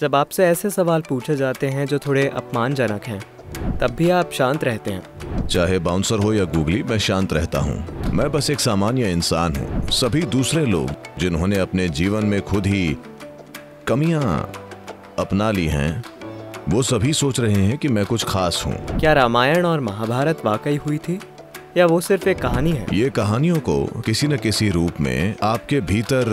जब आपसे ऐसे सवाल पूछे जाते हैं जो थोड़े अपमानजनक हैं तब भी आप शांत रहते हैं चाहे बाउंसर हो या गूगली मैं शांत रहता हूँ मैं बस एक सामान्य इंसान हूँ सभी दूसरे लोग जिन्होंने अपने जीवन में खुद ही कमियाँ अपना ली हैं वो सभी सोच रहे हैं कि मैं कुछ खास हूँ क्या रामायण और महाभारत वाकई हुई थी या वो सिर्फ एक कहानी है ये कहानियों को किसी न किसी रूप में आपके भीतर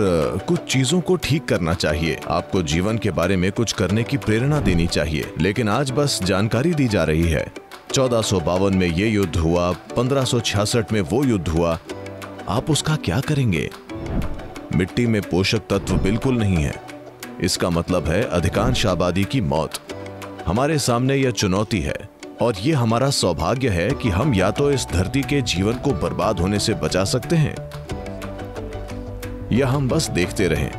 कुछ चीजों को ठीक करना चाहिए आपको जीवन के बारे में कुछ करने की प्रेरणा देनी चाहिए लेकिन आज बस जानकारी दी जा रही है चौदह में ये युद्ध हुआ पंद्रह में वो युद्ध हुआ आप उसका क्या करेंगे मिट्टी में पोषक तत्व बिल्कुल नहीं है इसका मतलब है अधिकांश आबादी की मौत हमारे सामने यह चुनौती है और ये हमारा सौभाग्य है कि हम या तो इस धरती के जीवन को बर्बाद होने से बचा सकते हैं या हम बस देखते रहें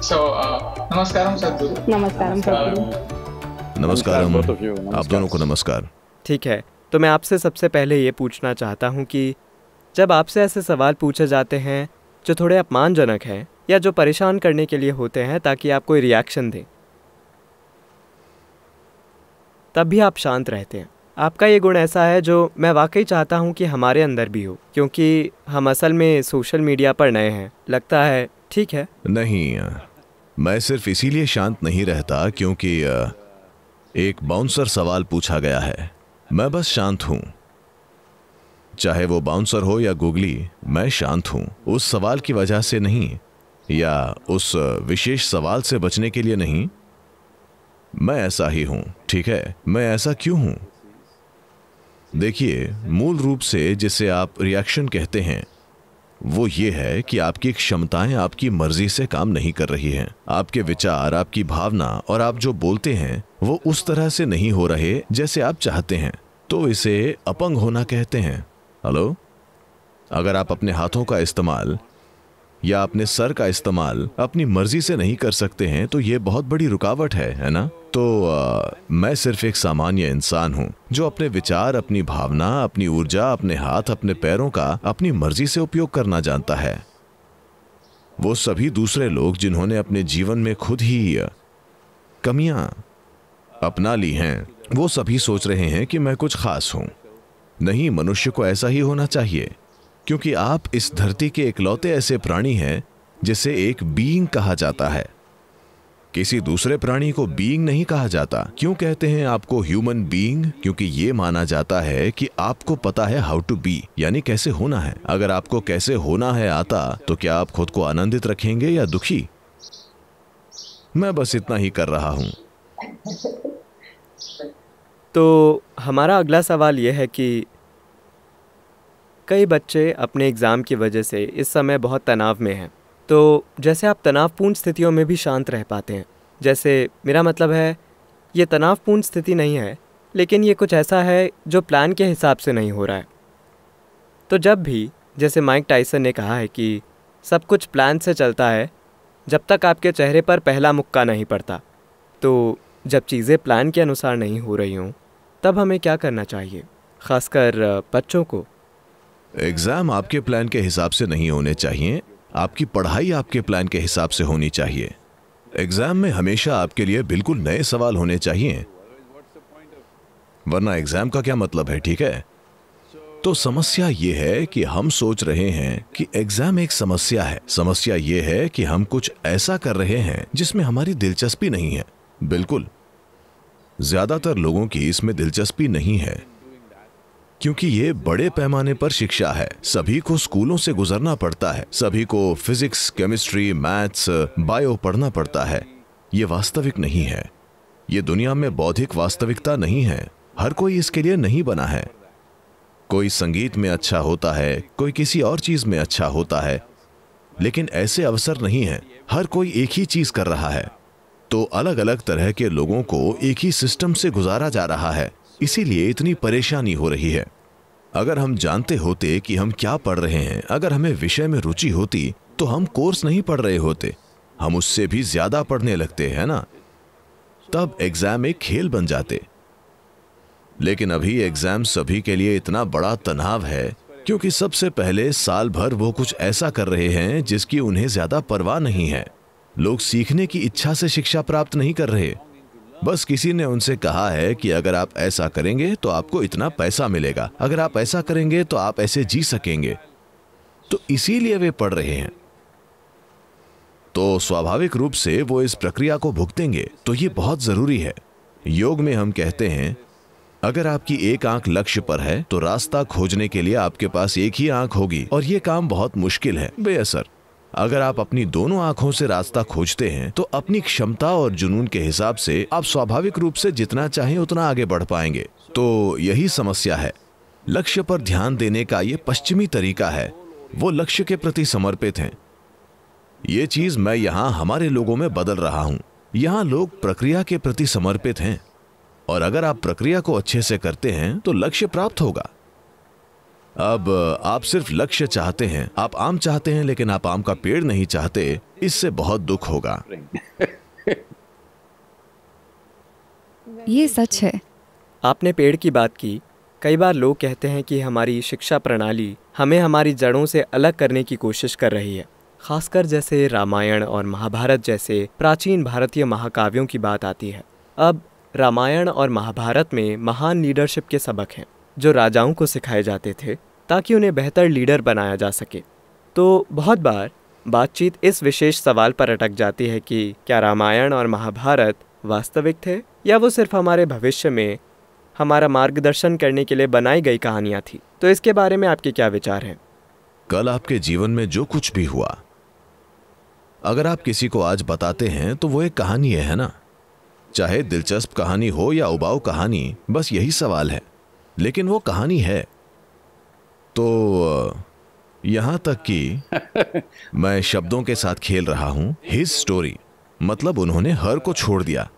so, uh, नमस्कार आप दोनों को नमस्कार ठीक है तो मैं आपसे सबसे पहले ये पूछना चाहता हूँ कि जब आपसे ऐसे सवाल पूछे जाते हैं जो थोड़े अपमानजनक हैं या जो परेशान करने के लिए होते हैं ताकि आप कोई रिएक्शन दें तब भी आप शांत रहते हैं आपका ये गुण ऐसा है जो मैं वाकई चाहता हूँ कि हमारे अंदर भी हो क्योंकि हम असल में सोशल मीडिया पर नए हैं लगता है ठीक है नहीं मैं सिर्फ इसीलिए शांत नहीं रहता क्योंकि एक बाउंसर सवाल पूछा गया है मैं बस शांत हूँ चाहे वो बाउंसर हो या गुगली मैं शांत हूं उस सवाल की वजह से नहीं या उस विशेष सवाल से बचने के लिए नहीं मैं ऐसा ही हूं ठीक है मैं ऐसा क्यों हूं देखिए मूल रूप से जिसे आप रिएक्शन कहते हैं वो ये है कि आपकी क्षमताएं आपकी मर्जी से काम नहीं कर रही हैं आपके विचार आपकी भावना और आप जो बोलते हैं वो उस तरह से नहीं हो रहे जैसे आप चाहते हैं तो इसे अपंग होना कहते हैं हेलो अगर आप अपने हाथों का इस्तेमाल या अपने सर का इस्तेमाल अपनी मर्जी से नहीं कर सकते हैं तो ये बहुत बड़ी रुकावट है है ना तो आ, मैं सिर्फ एक सामान्य इंसान हूँ जो अपने विचार अपनी भावना अपनी ऊर्जा अपने हाथ अपने पैरों का अपनी मर्जी से उपयोग करना जानता है वो सभी दूसरे लोग जिन्होंने अपने जीवन में खुद ही कमियां अपना ली हैं वो सभी सोच रहे हैं कि मैं कुछ खास हूं नहीं मनुष्य को ऐसा ही होना चाहिए क्योंकि आप इस धरती के इकलौते ऐसे प्राणी हैं जिसे एक बीइंग कहा जाता है किसी दूसरे प्राणी को बीइंग नहीं कहा जाता क्यों कहते हैं आपको ह्यूमन बीइंग क्योंकि ये माना जाता है कि आपको पता है हाउ टू बी यानी कैसे होना है अगर आपको कैसे होना है आता तो क्या आप खुद को आनंदित रखेंगे या दुखी मैं बस इतना ही कर रहा हूं तो हमारा अगला सवाल ये है कि कई बच्चे अपने एग्ज़ाम की वजह से इस समय बहुत तनाव में हैं तो जैसे आप तनावपूर्ण स्थितियों में भी शांत रह पाते हैं जैसे मेरा मतलब है ये तनावपूर्ण स्थिति नहीं है लेकिन ये कुछ ऐसा है जो प्लान के हिसाब से नहीं हो रहा है तो जब भी जैसे माइक टाइसन ने कहा है कि सब कुछ प्लान से चलता है जब तक आपके चेहरे पर पहला मुक्का नहीं पड़ता तो जब चीज़ें प्लान के अनुसार नहीं हो रही हों तब हमें क्या करना चाहिए खासकर बच्चों को एग्ज़ाम आपके प्लान के हिसाब से नहीं होने चाहिए आपकी पढ़ाई आपके प्लान के हिसाब से होनी चाहिए एग्ज़ाम में हमेशा आपके लिए बिल्कुल नए सवाल होने चाहिए वरना एग्ज़ाम का क्या मतलब है ठीक है तो समस्या ये है कि हम सोच रहे हैं कि एग्जाम एक समस्या है समस्या ये है कि हम कुछ ऐसा कर रहे हैं जिसमें हमारी दिलचस्पी नहीं है बिल्कुल ज्यादातर लोगों की इसमें दिलचस्पी नहीं है क्योंकि ये बड़े पैमाने पर शिक्षा है सभी को स्कूलों से गुजरना पड़ता है सभी को फिजिक्स केमिस्ट्री मैथ्स बायो पढ़ना पड़ता है ये वास्तविक नहीं है ये दुनिया में बौद्धिक वास्तविकता नहीं है हर कोई इसके लिए नहीं बना है कोई संगीत में अच्छा होता है कोई किसी और चीज में अच्छा होता है लेकिन ऐसे अवसर नहीं है हर कोई एक ही चीज कर रहा है तो अलग अलग तरह के लोगों को एक ही सिस्टम से गुजारा जा रहा है इसीलिए इतनी परेशानी हो रही है अगर हम जानते होते कि हम क्या पढ़ रहे हैं अगर हमें विषय में रुचि होती तो हम कोर्स नहीं पढ़ रहे होते हम उससे भी ज्यादा पढ़ने लगते हैं ना तब एग्जाम एक खेल बन जाते लेकिन अभी एग्जाम सभी के लिए इतना बड़ा तनाव है क्योंकि सबसे पहले साल भर वो कुछ ऐसा कर रहे हैं जिसकी उन्हें ज्यादा परवाह नहीं है लोग सीखने की इच्छा से शिक्षा प्राप्त नहीं कर रहे बस किसी ने उनसे कहा है कि अगर आप ऐसा करेंगे तो आपको इतना पैसा मिलेगा अगर आप ऐसा करेंगे तो आप ऐसे जी सकेंगे तो इसीलिए वे पढ़ रहे हैं तो स्वाभाविक रूप से वो इस प्रक्रिया को भुगतेंगे तो ये बहुत जरूरी है योग में हम कहते हैं अगर आपकी एक आंख लक्ष्य पर है तो रास्ता खोजने के लिए आपके पास एक ही आंख होगी और ये काम बहुत मुश्किल है बेअसर अगर आप अपनी दोनों आंखों से रास्ता खोजते हैं तो अपनी क्षमता और जुनून के हिसाब से आप स्वाभाविक रूप से जितना चाहें उतना आगे बढ़ पाएंगे तो यही समस्या है लक्ष्य पर ध्यान देने का ये पश्चिमी तरीका है वो लक्ष्य के प्रति समर्पित हैं ये चीज मैं यहाँ हमारे लोगों में बदल रहा हूँ यहाँ लोग प्रक्रिया के प्रति समर्पित हैं और अगर आप प्रक्रिया को अच्छे से करते हैं तो लक्ष्य प्राप्त होगा अब आप सिर्फ लक्ष्य चाहते हैं आप आम चाहते हैं लेकिन आप आम का पेड़ नहीं चाहते इससे बहुत दुख होगा ये सच है आपने पेड़ की बात की कई बार लोग कहते हैं कि हमारी शिक्षा प्रणाली हमें हमारी जड़ों से अलग करने की कोशिश कर रही है खासकर जैसे रामायण और महाभारत जैसे प्राचीन भारतीय महाकाव्यों की बात आती है अब रामायण और महाभारत में महान लीडरशिप के सबक हैं जो राजाओं को सिखाए जाते थे ताकि उन्हें बेहतर लीडर बनाया जा सके तो बहुत बार बातचीत इस विशेष सवाल पर अटक जाती है कि क्या रामायण और महाभारत वास्तविक थे या वो सिर्फ हमारे भविष्य में हमारा मार्गदर्शन करने के लिए बनाई गई कहानियाँ थी तो इसके बारे में आपके क्या विचार हैं कल आपके जीवन में जो कुछ भी हुआ अगर आप किसी को आज बताते हैं तो वो एक कहानी है ना चाहे दिलचस्प कहानी हो या उबाऊ कहानी बस यही सवाल है लेकिन वो कहानी है तो यहां तक कि मैं शब्दों के साथ खेल रहा हूं हिज स्टोरी मतलब उन्होंने हर को छोड़ दिया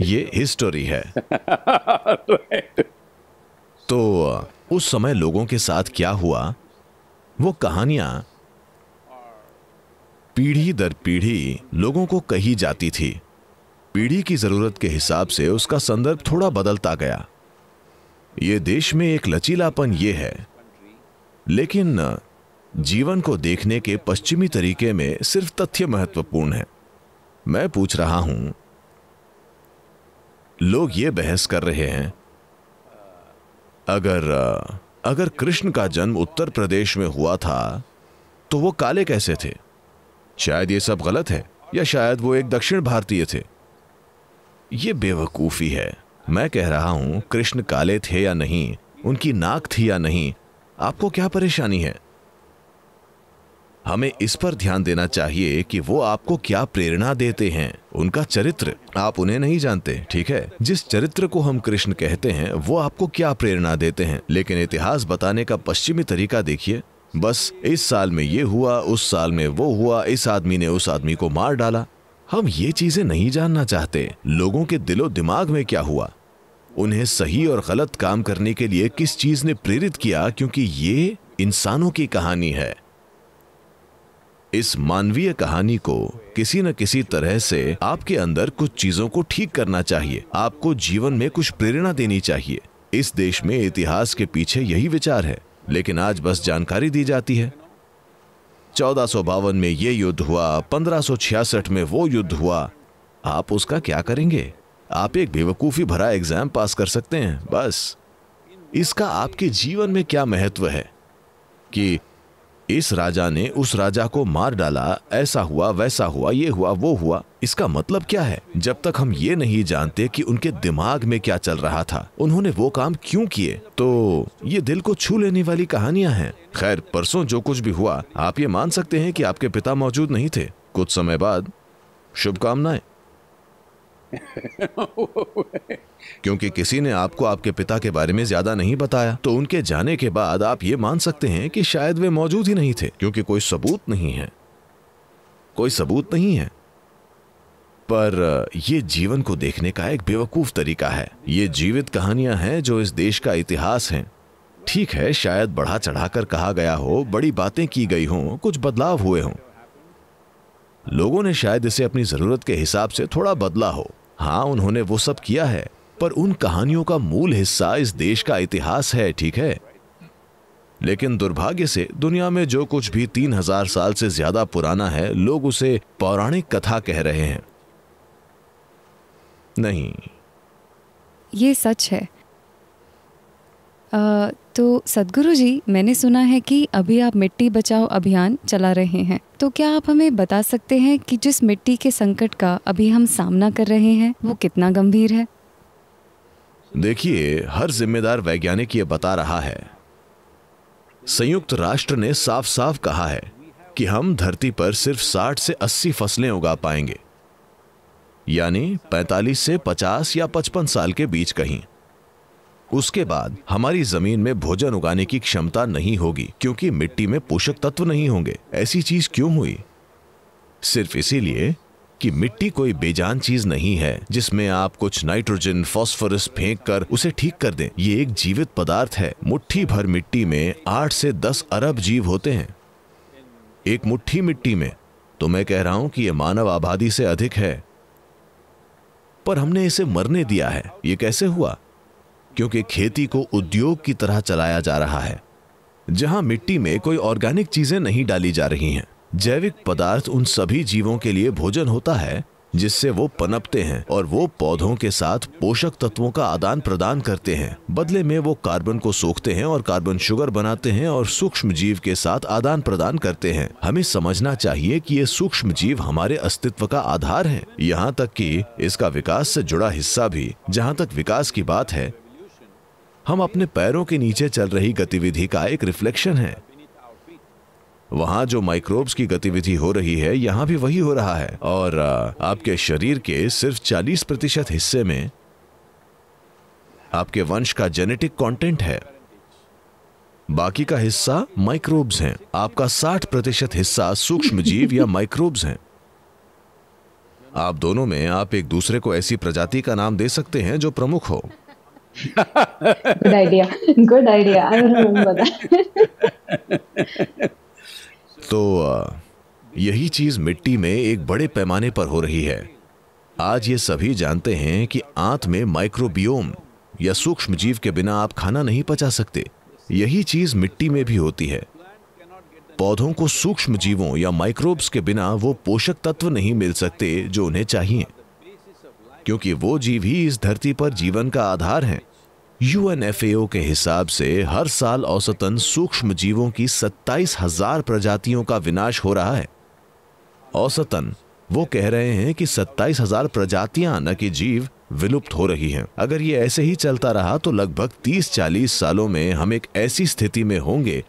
ये हिज स्टोरी तो है तो उस समय लोगों के साथ क्या हुआ वो कहानियां पीढ़ी दर पीढ़ी लोगों को कही जाती थी पीढ़ी की जरूरत के हिसाब से उसका संदर्भ थोड़ा बदलता गया ये देश में एक लचीलापन ये है लेकिन जीवन को देखने के पश्चिमी तरीके में सिर्फ तथ्य महत्वपूर्ण है मैं पूछ रहा हूं लोग ये बहस कर रहे हैं अगर अगर कृष्ण का जन्म उत्तर प्रदेश में हुआ था तो वो काले कैसे थे शायद ये सब गलत है या शायद वो एक दक्षिण भारतीय थे ये बेवकूफ़ी है मैं कह रहा हूं कृष्ण काले थे या नहीं उनकी नाक थी या नहीं आपको क्या परेशानी है हमें इस पर ध्यान देना चाहिए कि वो आपको क्या प्रेरणा देते हैं उनका चरित्र आप उन्हें नहीं जानते ठीक है जिस चरित्र को हम कृष्ण कहते हैं वो आपको क्या प्रेरणा देते हैं लेकिन इतिहास बताने का पश्चिमी तरीका देखिए बस इस साल में ये हुआ उस साल में वो हुआ इस आदमी ने उस आदमी को मार डाला हम ये चीजें नहीं जानना चाहते लोगों के दिलो दिमाग में क्या हुआ उन्हें सही और गलत काम करने के लिए किस चीज ने प्रेरित किया क्योंकि ये इंसानों की कहानी है इस मानवीय कहानी को किसी न किसी तरह से आपके अंदर कुछ चीजों को ठीक करना चाहिए आपको जीवन में कुछ प्रेरणा देनी चाहिए इस देश में इतिहास के पीछे यही विचार है लेकिन आज बस जानकारी दी जाती है चौदह में ये युद्ध हुआ 1566 में वो युद्ध हुआ आप उसका क्या करेंगे आप एक बेवकूफ़ी भरा एग्जाम पास कर सकते हैं बस इसका आपके जीवन में क्या महत्व है कि इस राजा ने उस राजा को मार डाला ऐसा हुआ वैसा हुआ ये हुआ वो हुआ इसका मतलब क्या है जब तक हम ये नहीं जानते कि उनके दिमाग में क्या चल रहा था उन्होंने वो काम क्यों किए तो ये दिल को छू लेने वाली कहानियां हैं खैर परसों जो कुछ भी हुआ आप ये मान सकते हैं कि आपके पिता मौजूद नहीं थे कुछ समय बाद शुभकामनाएं क्योंकि किसी ने आपको आपके पिता के बारे में ज्यादा नहीं बताया तो उनके जाने के बाद आप ये मान सकते हैं कि शायद वे मौजूद ही नहीं थे क्योंकि कोई सबूत नहीं है कोई सबूत नहीं है पर यह जीवन को देखने का एक बेवकूफ तरीका है ये जीवित कहानियां हैं जो इस देश का इतिहास है ठीक है शायद बढ़ा चढ़ाकर कहा गया हो बड़ी बातें की गई हों कुछ बदलाव हुए हों लोगों ने शायद इसे अपनी जरूरत के हिसाब से थोड़ा बदला हो हाँ उन्होंने वो सब किया है पर उन कहानियों का मूल हिस्सा इस देश का इतिहास है ठीक है लेकिन दुर्भाग्य से दुनिया में जो कुछ भी तीन हजार साल से ज्यादा पुराना है लोग उसे पौराणिक कथा कह रहे हैं नहीं ये सच है तो सदगुरु जी मैंने सुना है कि अभी आप मिट्टी बचाओ अभियान चला रहे हैं तो क्या आप हमें बता सकते हैं कि जिस मिट्टी के संकट का अभी हम सामना कर रहे हैं वो कितना गंभीर है देखिए हर जिम्मेदार वैज्ञानिक ये बता रहा है संयुक्त राष्ट्र ने साफ साफ कहा है कि हम धरती पर सिर्फ 60 से 80 फसलें उगा पाएंगे यानी 45 से 50 या 55 साल के बीच कहीं उसके बाद हमारी जमीन में भोजन उगाने की क्षमता नहीं होगी क्योंकि मिट्टी में पोषक तत्व नहीं होंगे ऐसी चीज क्यों हुई सिर्फ इसीलिए कि मिट्टी कोई बेजान चीज नहीं है जिसमें आप कुछ नाइट्रोजन फॉस्फोरस फेंक कर उसे ठीक कर दें ये एक जीवित पदार्थ है मुट्ठी भर मिट्टी में आठ से दस अरब जीव होते हैं एक मुट्ठी मिट्टी में तो मैं कह रहा हूं कि यह मानव आबादी से अधिक है पर हमने इसे मरने दिया है यह कैसे हुआ क्योंकि खेती को उद्योग की तरह चलाया जा रहा है जहां मिट्टी में कोई ऑर्गेनिक चीजें नहीं डाली जा रही हैं जैविक पदार्थ उन सभी जीवों के लिए भोजन होता है जिससे वो पनपते हैं और वो पौधों के साथ पोषक तत्वों का आदान प्रदान करते हैं बदले में वो कार्बन को सोखते हैं और कार्बन शुगर बनाते हैं और सूक्ष्म जीव के साथ आदान प्रदान करते हैं हमें समझना चाहिए कि ये सूक्ष्म जीव हमारे अस्तित्व का आधार है यहाँ तक कि इसका विकास से जुड़ा हिस्सा भी जहाँ तक विकास की बात है हम अपने पैरों के नीचे चल रही गतिविधि का एक रिफ्लेक्शन है वहां जो माइक्रोब्स की गतिविधि हो रही है यहां भी वही हो रहा है और आपके शरीर के सिर्फ 40 प्रतिशत हिस्से में आपके वंश का जेनेटिक कंटेंट है बाकी का हिस्सा माइक्रोब्स हैं। आपका 60 प्रतिशत हिस्सा सूक्ष्म जीव या माइक्रोब्स हैं। आप दोनों में आप एक दूसरे को ऐसी प्रजाति का नाम दे सकते हैं जो प्रमुख हो good idea. Good idea. I remember that. तो uh, यही चीज मिट्टी में एक बड़े पैमाने पर हो रही है आज ये सभी जानते हैं कि आंत में माइक्रोबियोम या सूक्ष्म जीव के बिना आप खाना नहीं पचा सकते यही चीज मिट्टी में भी होती है पौधों को सूक्ष्म जीवों या माइक्रोब्स के बिना वो पोषक तत्व नहीं मिल सकते जो उन्हें चाहिए क्योंकि वो जीव ही इस धरती पर जीवन का आधार हैं। यूएनएफएओ के हिसाब से हर साल औसतन सूक्ष्म जीवों की सत्ताईस हजार प्रजातियों का विनाश हो रहा है औसतन वो कह रहे हैं कि सत्ताईस हजार प्रजातियां न कि जीव विलुप्त हो रही हैं। अगर ये ऐसे ही चलता रहा तो लगभग 30-40 सालों में हम एक ऐसी स्थिति में होंगे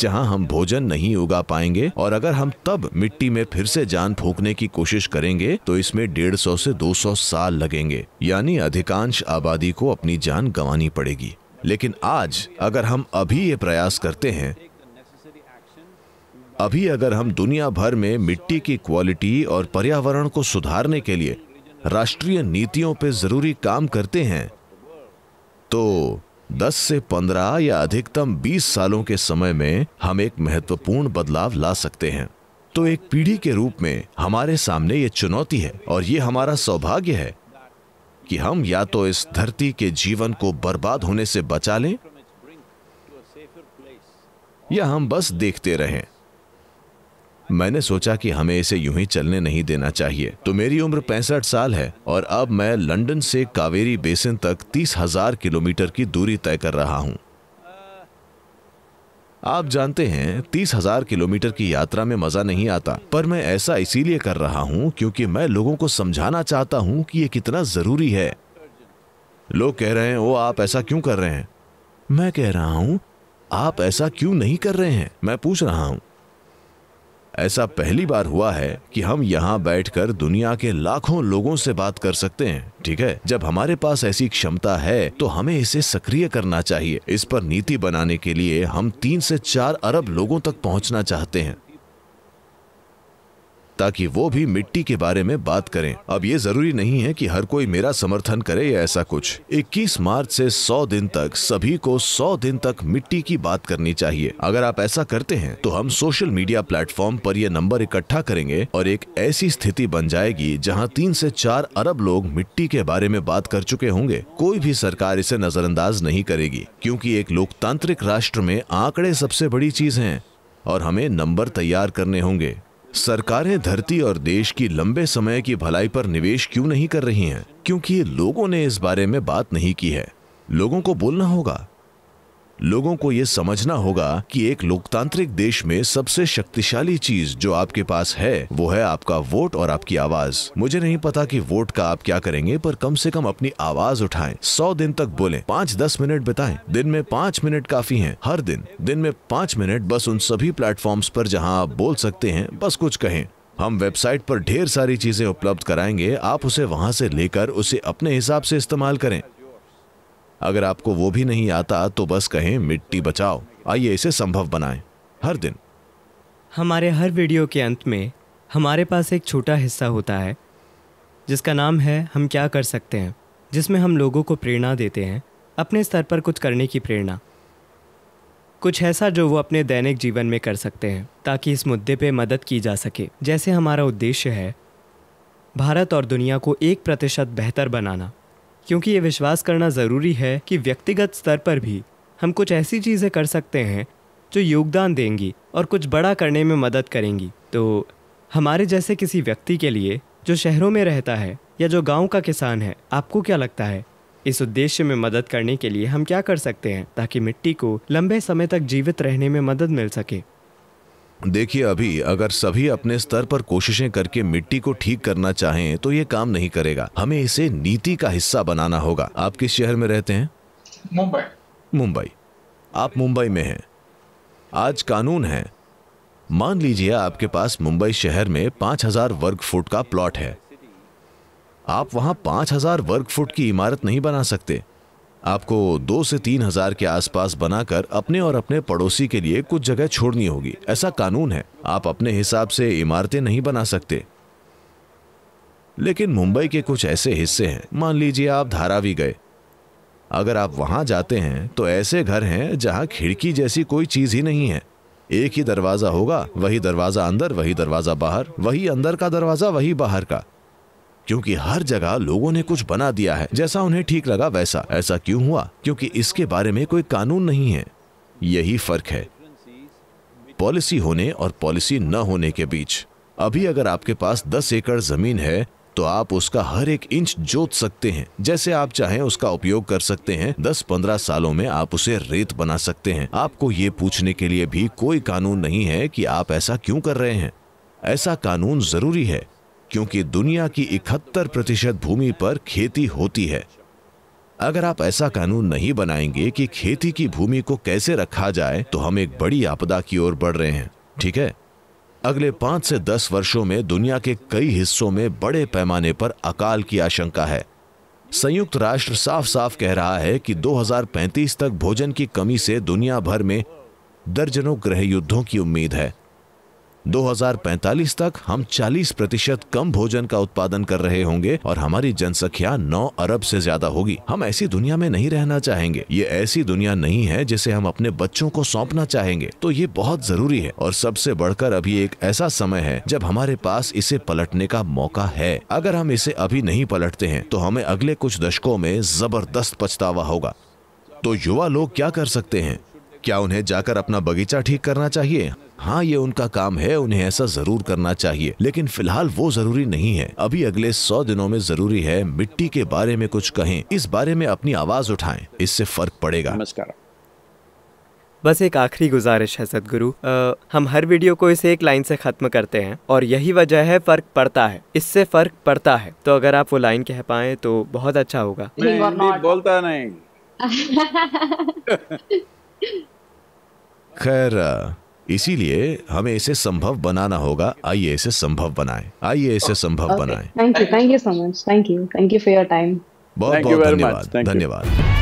जहां हम भोजन नहीं उगा पाएंगे और अगर हम तब मिट्टी में फिर से जान फूकने की कोशिश करेंगे तो इसमें डेढ़ सौ से दो सौ साल लगेंगे यानी अधिकांश आबादी को अपनी जान गंवानी पड़ेगी लेकिन आज अगर हम अभी ये प्रयास करते हैं अभी अगर हम दुनिया भर में मिट्टी की क्वालिटी और पर्यावरण को सुधारने के लिए राष्ट्रीय नीतियों पर जरूरी काम करते हैं तो 10 से 15 या अधिकतम 20 सालों के समय में हम एक महत्वपूर्ण बदलाव ला सकते हैं तो एक पीढ़ी के रूप में हमारे सामने ये चुनौती है और ये हमारा सौभाग्य है कि हम या तो इस धरती के जीवन को बर्बाद होने से बचा लें या हम बस देखते रहें मैंने सोचा कि हमें इसे यूं ही चलने नहीं देना चाहिए तो मेरी उम्र पैंसठ साल है और अब मैं लंदन से कावेरी बेसिन तक तीस हजार किलोमीटर की दूरी तय कर रहा हूँ आप जानते हैं तीस हजार किलोमीटर की यात्रा में मजा नहीं आता पर मैं ऐसा इसीलिए कर रहा हूँ क्योंकि मैं लोगों को समझाना चाहता हूँ कि ये कितना जरूरी है लोग कह रहे हैं ओ आप ऐसा क्यों कर रहे हैं मैं कह रहा हूँ आप ऐसा क्यों नहीं कर रहे हैं मैं पूछ रहा हूँ ऐसा पहली बार हुआ है कि हम यहाँ बैठकर दुनिया के लाखों लोगों से बात कर सकते हैं ठीक है जब हमारे पास ऐसी क्षमता है तो हमें इसे सक्रिय करना चाहिए इस पर नीति बनाने के लिए हम तीन से चार अरब लोगों तक पहुँचना चाहते हैं ताकि वो भी मिट्टी के बारे में बात करें अब ये जरूरी नहीं है कि हर कोई मेरा समर्थन करे या ऐसा कुछ 21 मार्च से 100 दिन तक सभी को 100 दिन तक मिट्टी की बात करनी चाहिए अगर आप ऐसा करते हैं तो हम सोशल मीडिया प्लेटफॉर्म पर यह नंबर इकट्ठा करेंगे और एक ऐसी स्थिति बन जाएगी जहाँ तीन ऐसी चार अरब लोग मिट्टी के बारे में बात कर चुके होंगे कोई भी सरकार इसे नजरअंदाज नहीं करेगी क्यूँकी एक लोकतांत्रिक राष्ट्र में आंकड़े सबसे बड़ी चीज है और हमें नंबर तैयार करने होंगे सरकारें धरती और देश की लंबे समय की भलाई पर निवेश क्यों नहीं कर रही हैं? क्योंकि लोगों ने इस बारे में बात नहीं की है लोगों को बोलना होगा लोगों को ये समझना होगा कि एक लोकतांत्रिक देश में सबसे शक्तिशाली चीज जो आपके पास है वो है आपका वोट और आपकी आवाज मुझे नहीं पता कि वोट का आप क्या करेंगे पर कम से कम अपनी आवाज उठाएं सौ दिन तक बोले पाँच दस मिनट बिताएं दिन में पाँच मिनट काफी है हर दिन दिन में पाँच मिनट बस उन सभी प्लेटफॉर्म्स पर जहां आप बोल सकते हैं बस कुछ कहें हम वेबसाइट पर ढेर सारी चीजें उपलब्ध कराएंगे आप उसे वहां से लेकर उसे अपने हिसाब से इस्तेमाल करें अगर आपको वो भी नहीं आता तो बस कहें मिट्टी बचाओ आइए इसे संभव बनाएं हर दिन हमारे हर वीडियो के अंत में हमारे पास एक छोटा हिस्सा होता है जिसका नाम है हम क्या कर सकते हैं जिसमें हम लोगों को प्रेरणा देते हैं अपने स्तर पर कुछ करने की प्रेरणा कुछ ऐसा जो वो अपने दैनिक जीवन में कर सकते हैं ताकि इस मुद्दे पे मदद की जा सके जैसे हमारा उद्देश्य है भारत और दुनिया को एक प्रतिशत बेहतर बनाना क्योंकि ये विश्वास करना ज़रूरी है कि व्यक्तिगत स्तर पर भी हम कुछ ऐसी चीज़ें कर सकते हैं जो योगदान देंगी और कुछ बड़ा करने में मदद करेंगी तो हमारे जैसे किसी व्यक्ति के लिए जो शहरों में रहता है या जो गांव का किसान है आपको क्या लगता है इस उद्देश्य में मदद करने के लिए हम क्या कर सकते हैं ताकि मिट्टी को लंबे समय तक जीवित रहने में मदद मिल सके देखिए अभी अगर सभी अपने स्तर पर कोशिशें करके मिट्टी को ठीक करना चाहें तो ये काम नहीं करेगा हमें इसे नीति का हिस्सा बनाना होगा आप किस शहर में रहते हैं मुंबई मुंबई आप मुंबई में हैं आज कानून है मान लीजिए आपके पास मुंबई शहर में पांच हजार वर्ग फुट का प्लॉट है आप वहां पांच हजार वर्ग फुट की इमारत नहीं बना सकते आपको दो से तीन हजार के आसपास बनाकर अपने और अपने पड़ोसी के लिए कुछ जगह छोड़नी होगी ऐसा कानून है आप अपने हिसाब से इमारतें नहीं बना सकते लेकिन मुंबई के कुछ ऐसे हिस्से हैं मान लीजिए आप धारावी गए अगर आप वहां जाते हैं तो ऐसे घर हैं जहां खिड़की जैसी कोई चीज ही नहीं है एक ही दरवाजा होगा वही दरवाजा अंदर वही दरवाजा बाहर वही अंदर का दरवाजा वही बाहर का क्योंकि हर जगह लोगों ने कुछ बना दिया है जैसा उन्हें ठीक लगा वैसा ऐसा क्यों हुआ क्योंकि इसके बारे में कोई कानून नहीं है यही फर्क है पॉलिसी होने और पॉलिसी न होने के बीच अभी अगर आपके पास दस एकड़ जमीन है तो आप उसका हर एक इंच जोत सकते हैं जैसे आप चाहें उसका उपयोग कर सकते हैं 10-15 सालों में आप उसे रेत बना सकते हैं आपको ये पूछने के लिए भी कोई कानून नहीं है कि आप ऐसा क्यों कर रहे हैं ऐसा कानून जरूरी है क्योंकि दुनिया की इकहत्तर प्रतिशत भूमि पर खेती होती है अगर आप ऐसा कानून नहीं बनाएंगे कि खेती की भूमि को कैसे रखा जाए तो हम एक बड़ी आपदा की ओर बढ़ रहे हैं ठीक है अगले पांच से दस वर्षों में दुनिया के कई हिस्सों में बड़े पैमाने पर अकाल की आशंका है संयुक्त राष्ट्र साफ साफ कह रहा है कि 2035 तक भोजन की कमी से दुनिया भर में दर्जनों ग्रह युद्धों की उम्मीद है 2045 तक हम 40 प्रतिशत कम भोजन का उत्पादन कर रहे होंगे और हमारी जनसंख्या 9 अरब से ज्यादा होगी हम ऐसी दुनिया में नहीं रहना चाहेंगे ये ऐसी दुनिया नहीं है जिसे हम अपने बच्चों को सौंपना चाहेंगे तो ये बहुत जरूरी है और सबसे बढ़कर अभी एक ऐसा समय है जब हमारे पास इसे पलटने का मौका है अगर हम इसे अभी नहीं पलटते हैं तो हमें अगले कुछ दशकों में जबरदस्त पछतावा होगा तो युवा लोग क्या कर सकते हैं क्या उन्हें जाकर अपना बगीचा ठीक करना चाहिए हाँ ये उनका काम है उन्हें ऐसा जरूर करना चाहिए लेकिन फिलहाल वो जरूरी नहीं है अभी अगले सौ दिनों में जरूरी है मिट्टी के बारे में कुछ कहें इस बारे में अपनी आवाज उठाएं इससे फर्क पड़ेगा नमस्कार बस एक आखिरी गुजारिश है सदगुरु हम हर वीडियो को इसे एक लाइन से ख़त्म करते हैं और यही वजह है फ़र्क पड़ता है इससे फ़र्क पड़ता है तो अगर आप वो लाइन कह पाए तो बहुत अच्छा होगा नहीं, नहीं, बोलता नहीं खैर इसीलिए हमें इसे संभव बनाना होगा आइए इसे संभव बनाए आइए इसे संभव बनाए thank you thank you so much thank you thank you for your time बहुत बहुत धन्यवाद धन्यवाद